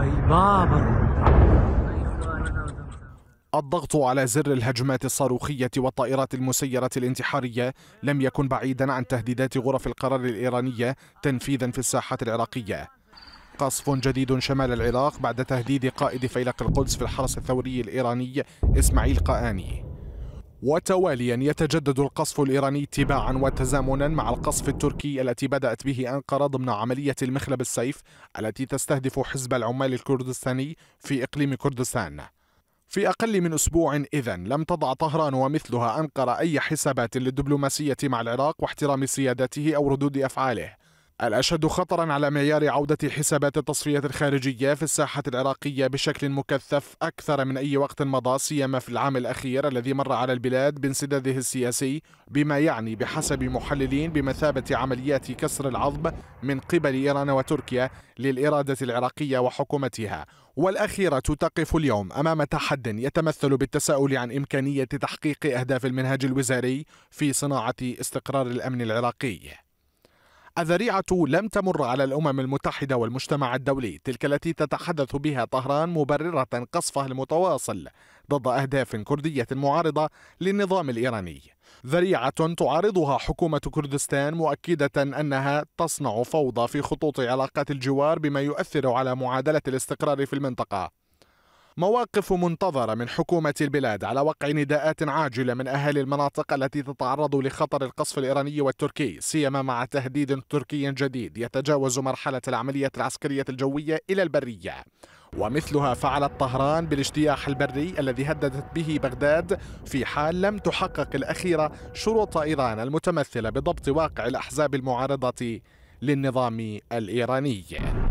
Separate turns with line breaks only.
أي بابا الضغط على زر الهجمات الصاروخية والطائرات المسيرة الانتحارية لم يكن بعيدا عن تهديدات غرف القرار الإيرانية تنفيذا في الساحة العراقية قصف جديد شمال العراق بعد تهديد قائد فيلق القدس في الحرس الثوري الإيراني إسماعيل قآني وتواليا يتجدد القصف الإيراني تباعا وتزامنا مع القصف التركي التي بدأت به أنقرة ضمن عملية المخلب السيف التي تستهدف حزب العمال الكردستاني في إقليم كردستان في أقل من أسبوع إذا لم تضع طهران ومثلها أنقرة أي حسابات للدبلوماسية مع العراق واحترام سيادته أو ردود أفعاله الأشد خطرا على معيار عودة حسابات التصفية الخارجية في الساحة العراقية بشكل مكثف أكثر من أي وقت مضى سيما في العام الأخير الذي مر على البلاد بانسداده السياسي بما يعني بحسب محللين بمثابة عمليات كسر العظم من قبل إيران وتركيا للإرادة العراقية وحكومتها والأخيرة تقف اليوم أمام تحد يتمثل بالتساؤل عن إمكانية تحقيق أهداف المنهج الوزاري في صناعة استقرار الأمن العراقي الذريعة لم تمر على الأمم المتحدة والمجتمع الدولي تلك التي تتحدث بها طهران مبررة قصفها المتواصل ضد أهداف كردية معارضة للنظام الإيراني ذريعة تعارضها حكومة كردستان مؤكدة أنها تصنع فوضى في خطوط علاقات الجوار بما يؤثر على معادلة الاستقرار في المنطقة مواقف منتظرة من حكومة البلاد على وقع نداءات عاجلة من أهالي المناطق التي تتعرض لخطر القصف الإيراني والتركي سيما مع تهديد تركي جديد يتجاوز مرحلة العملية العسكرية الجوية إلى البرية ومثلها فعلت طهران بالاجتياح البري الذي هددت به بغداد في حال لم تحقق الأخيرة شروط إيران المتمثلة بضبط واقع الأحزاب المعارضة للنظام الإيراني